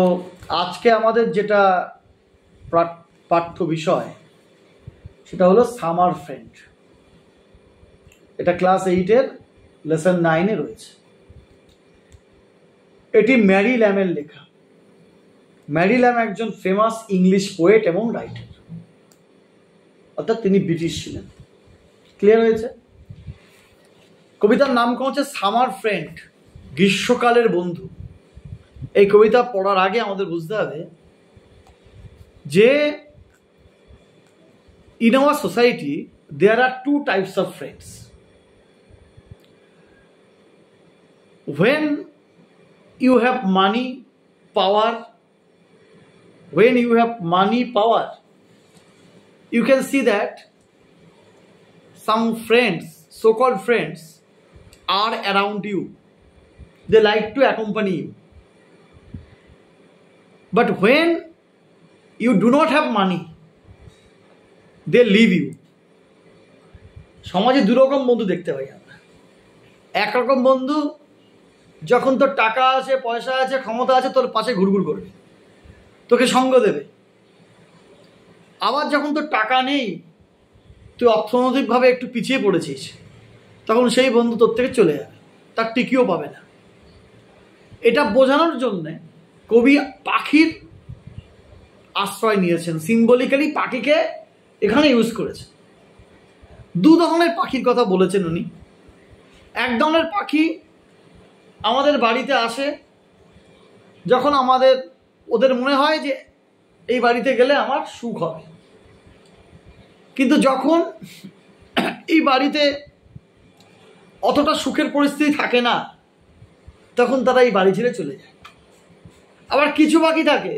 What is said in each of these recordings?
তো আজকে আমাদের যেটা পাঠ্য বিষয় সেটা হলো সামার ফ্রেন্ড এটা ক্লাস এইটের লেসন নাইনে রয়েছে এটি ম্যারি ল্যামের লেখা ম্যারি ল্যাম একজন ফেমাস ইংলিশ পোয়েট এবং রাইটার অর্থাৎ তিনি ব্রিটিশ ছিলেন ক্লিয়ার হয়েছে কবিতার নামকরণ হচ্ছে সামার ফ্রেন্ড গ্রীষ্মকালের বন্ধু এই কবিতা পড়ার আগে আমাদের বুঝতে হবে যে in our society there are two types of friends when you have money power when you have money power you can see that some friends so called friends are around you they like to accompany you But when you do not have money, they leave you. সমাজে দুরকম বন্ধু দেখতে পাই আমরা একরকম বন্ধু যখন তোর টাকা আছে পয়সা আছে ক্ষমতা আছে তোর পাশে ঘুরঘুর করবে তোকে সঙ্গ দেবে আবার যখন তোর টাকা নেই তুই অর্থনৈতিকভাবে একটু পিছিয়ে পড়েছিস তখন সেই বন্ধু তোর থেকে চলে যাবে তার টিকিও পাবে না এটা বোঝানোর জন্যে কবি পাখির আশ্রয় নিয়েছেন সিম্বলিক্যালি পাখিকে এখানে ইউজ করেছেন দু ধরনের পাখির কথা বলেছেন উনি এক ধরনের পাখি আমাদের বাড়িতে আসে যখন আমাদের ওদের মনে হয় যে এই বাড়িতে গেলে আমার সুখ হবে কিন্তু যখন এই বাড়িতে অতটা সুখের পরিস্থিতি থাকে না তখন তারা এই বাড়ি ছেড়ে চলে যায় আবার কিছু বাকি থাকে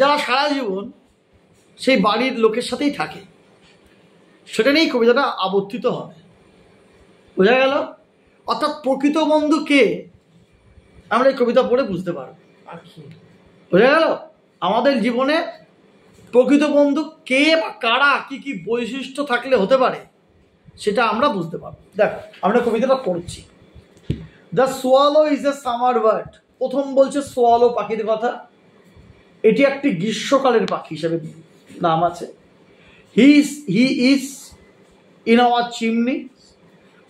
যারা সারা জীবন সেই বাড়ির লোকের সাথেই থাকে সেটা নিয়েই কবিতাটা আবর্তিত হবে বোঝা গেল অর্থাৎ প্রকৃত বন্ধু কে আমরা এই কবিতা পড়ে বুঝতে পারব বোঝা গেল আমাদের জীবনে প্রকৃত বন্ধু কে বা কারা কি কি বৈশিষ্ট্য থাকলে হতে পারে সেটা আমরা বুঝতে পারবো দেখ আমরা কবিতাটা পড়ছি the swallow is a summer bird প্রথম বলছে সোয়ালো পাখির কথা এটি একটি গ্রীষ্মকালের পাখি হিসেবে নাম আছে he is he is in our chimney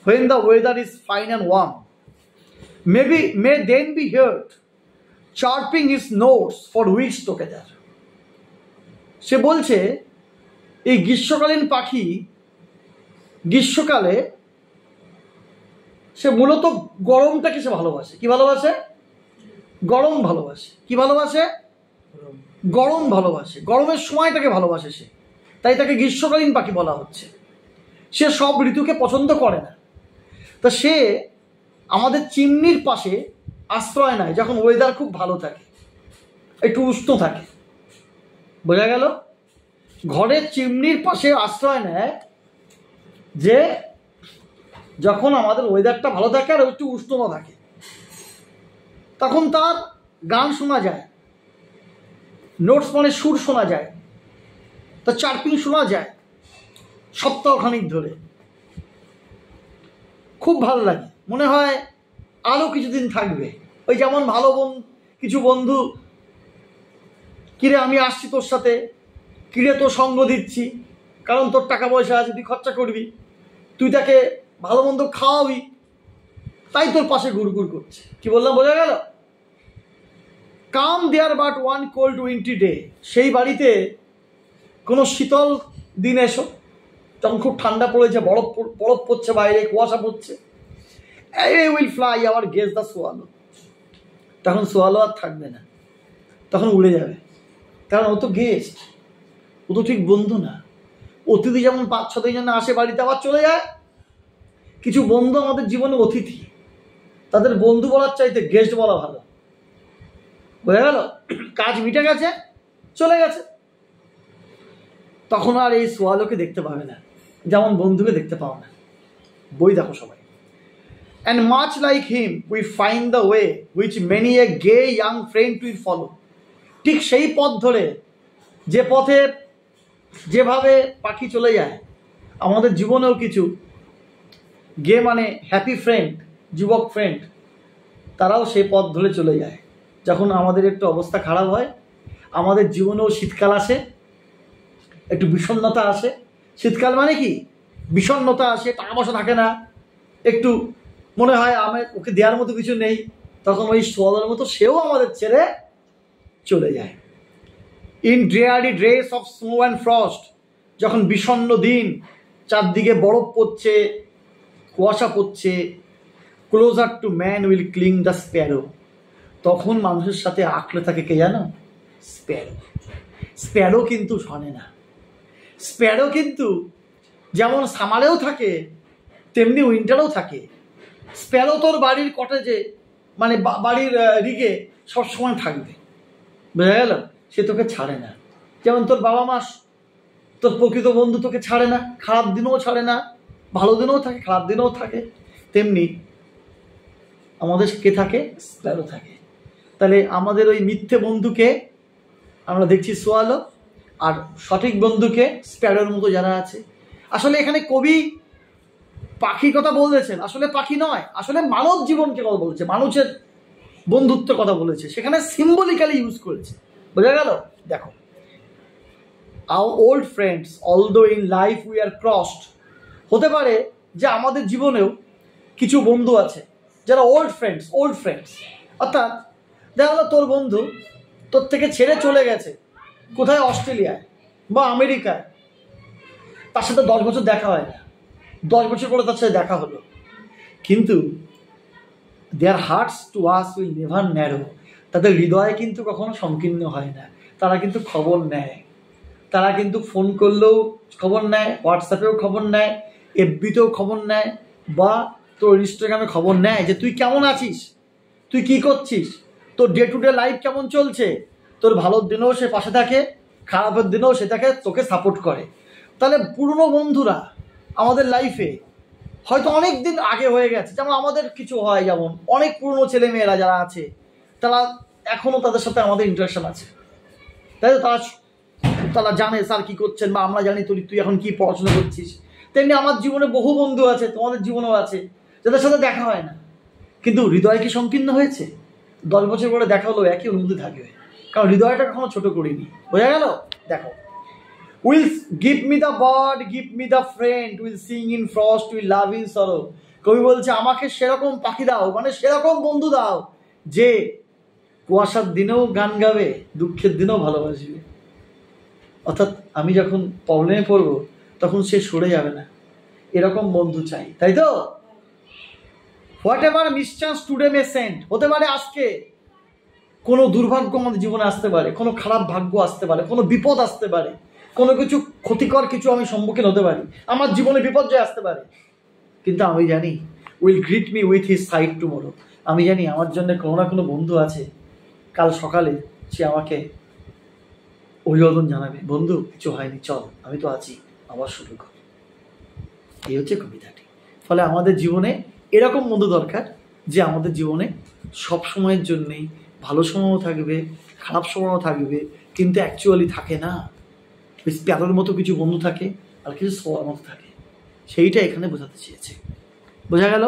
when the weather is fine and warm may be may then be heard chirping his notes for weeks together সে বলছে এই গ্রীষ্মকালীন পাখি গ্রীষ্মকালে সে মূলত গরমটাকে সে ভালোবাসে কি ভালোবাসে গরম ভালোবাসে কি ভালোবাসে গরম ভালোবাসে গরমের সময় তাকে ভালোবাসে সে তাই তাকে গ্রীষ্মকালীন পাখি বলা হচ্ছে সে সব ঋতুকে পছন্দ করে না তা সে আমাদের চিমনির পাশে আশ্রয় নেয় যখন ওয়েদার খুব ভালো থাকে একটু উষ্ণ থাকে বোঝা গেল ঘরের চিমনির পাশে আশ্রয় নেয় যে যখন আমাদের ওয়েদারটা ভালো থাকে আর একটু উষ্ণ থাকে তখন তার গান শোনা যায় নোটস মানে সুর শোনা যায় তার চারপিং শোনা যায় সপ্তাহখানিক ধরে খুব ভালো লাগে মনে হয় আরও কিছুদিন থাকবে ওই যেমন ভালো বোন কিছু বন্ধু কিরে আমি আসছি তোর সাথে কিরে তোর সঙ্গ দিচ্ছি কারণ তোর টাকা পয়সা আছে তুই খরচা করবি তুই তাকে ভালো মন্দ খাওয়াবি তাই তোর পাশে গুড়গুড় করছে কি বললাম বোঝা গেল come there but one cold wintry day সেই বাড়িতে কোনো শীতল দিন এসো তখন খুব ঠান্ডা পড়েছে বরফ বরফ পড়ছে বাইরে কুয়াশা পড়ছে will fly our guest the swallow তখন সোয়ালো আর থাকবে না তখন উড়ে যাবে কারণ ও তো গেস্ট ও তো ঠিক বন্ধু না অতিথি যেমন পাঁচ ছ জন্য আসে বাড়িতে আবার চলে যায় কিছু বন্ধু আমাদের জীবনে অতিথি তাদের বন্ধু বলার চাইতে গেস্ট বলা ভালো বোঝা গেল কাজ মিটে গেছে চলে গেছে তখন আর এই সোয়ালোকে দেখতে পাবে না যেমন বন্ধুকে দেখতে পাও না বই দেখো সবাই and much like him we find the way which many a gay young friend to follow ঠিক সেই পথ ধরে যে পথে যেভাবে পাখি চলে যায় আমাদের জীবনেও কিছু গে মানে হ্যাপি ফ্রেন্ড যুবক ফ্রেন্ড তারাও সেই পথ ধরে চলে যায় যখন আমাদের একটু অবস্থা খারাপ হয় আমাদের জীবনেও শীতকাল আসে একটু বিষণ্ণতা আসে শীতকাল মানে কি বিষণ্ণতা আসে টাকা পয়সা থাকে না একটু মনে হয় আমি ওকে দেওয়ার মতো কিছু নেই তখন ওই সোয়ালের মতো সেও আমাদের ছেড়ে চলে যায় in dreary dress of snow and frost যখন বিষণ্ন দিন চারদিকে বরফ পড়ছে কুয়াশা পড়ছে closer to man will cling the sparrow তখন মানুষের সাথে আঁকড়ে থাকে কে জানো স্প্যারো স্প্যারো কিন্তু শোনে না স্প্যারো কিন্তু যেমন সামারেও থাকে তেমনি উইন্টারেও থাকে স্প্যারো তোর বাড়ির কটেজে মানে বাড়ির রিগে সবসময় থাকবে বোঝা গেল সে তোকে ছাড়ে না যেমন তোর বাবা মাস তোর প্রকৃত বন্ধু তোকে ছাড়ে না খারাপ দিনেও ছাড়ে না ভালো দিনেও থাকে খারাপ দিনেও থাকে তেমনি আমাদের কে থাকে স্প্যারো থাকে তাহলে আমাদের ওই মিথ্যে বন্ধুকে আমরা দেখছি সোয়ালো আর সঠিক বন্ধুকে স্প্যারোর মতো যারা আছে আসলে এখানে কবি পাখির কথা বলেছেন আসলে পাখি নয় আসলে মানব জীবনকে কথা বলেছে মানুষের বন্ধুত্ব কথা বলেছে সেখানে সিম্বলিক্যালি ইউজ করেছে বোঝা গেল দেখো our old friends although in life we are crossed হতে পারে যে আমাদের জীবনেও কিছু বন্ধু আছে যারা ওল্ড ফ্রেন্ডস ওল্ড ফ্রেন্ডস অর্থাৎ দেখা গেলো তোর বন্ধু তোর থেকে ছেড়ে চলে গেছে কোথায় অস্ট্রেলিয়ায় বা আমেরিকায় তার সাথে দশ বছর দেখা হয় না দশ বছর পরে তার সাথে দেখা হলো কিন্তু their hearts to us will never narrow তাদের হৃদয়ে কিন্তু কখনো সংকীর্ণ হয় না তারা কিন্তু খবর নেয় তারা কিন্তু ফোন করলেও খবর নেয় হোয়াটসঅ্যাপেও খবর নেয় এফবিতেও খবর নেয় বা তোর ইনস্টাগ্রামে খবর নেয় যে তুই কেমন আছিস তুই কি করছিস তোর ডে টু ডে লাইফ কেমন চলছে তোর ভালোর দিনেও সে পাশে থাকে খারাপের দিনেও সে তাকে তোকে সাপোর্ট করে তাহলে পুরনো বন্ধুরা আমাদের লাইফে হয়তো অনেক দিন আগে হয়ে গেছে যেমন আমাদের কিছু হয় যেমন অনেক পুরনো ছেলেমেয়েরা যারা আছে তারা এখনও তাদের সাথে আমাদের ইন্টারাকশান আছে তাই তো তারা তারা জানে স্যার কী করছেন বা আমরা জানি তুই তুই এখন কী পড়াশোনা করছিস তেমনি আমার জীবনে বহু বন্ধু আছে তোমাদের জীবনেও আছে যাদের সাথে দেখা হয় না কিন্তু হৃদয় কি সংকীর্ণ হয়েছে দশ বছর পরে দেখা হলো একই অনুভূতি থাকবে কারণ হৃদয়টা কখনো ছোট করিনি বোঝা গেল দেখো will give me the bird give me the friend will sing in frost will love in sorrow কবি বলছে আমাকে সেরকম পাখি দাও মানে সেরকম বন্ধু দাও যে কুয়াশার দিনেও গান গাবে দুঃখের দিনেও ভালোবাসবে অর্থাৎ আমি যখন প্রবলেমে পড়বো তখন সে সরে যাবে না এরকম বন্ধু চাই তাই তো whatever mischance today may send হতে পারে আজকে কোনো দুর্ভাগ্য আমাদের জীবনে আসতে পারে কোনো খারাপ ভাগ্য আসতে পারে কোনো বিপদ আসতে পারে কোনো কিছু ক্ষতিকর কিছু আমি সম্মুখীন হতে পারি আমার জীবনে বিপর্যয় আসতে পারে কিন্তু আমি জানি will greet me with his side tomorrow আমি জানি আমার জন্য কোনো না কোনো বন্ধু আছে কাল সকালে সে আমাকে অভিবাদন জানাবে বন্ধু কিছু হয়নি চল আমি তো আছি আবার শুরু কর এই হচ্ছে কবিতাটি ফলে আমাদের জীবনে এরকম বন্ধু দরকার যে আমাদের জীবনে সব সময়ের জন্যেই ভালো সময়ও থাকবে খারাপ সময়ও থাকবে কিন্তু অ্যাকচুয়ালি থাকে না বেশ প্যাদের মতো কিছু বন্ধু থাকে আর কিছু সবার মতো থাকে সেইটা এখানে বোঝাতে চেয়েছে বোঝা গেল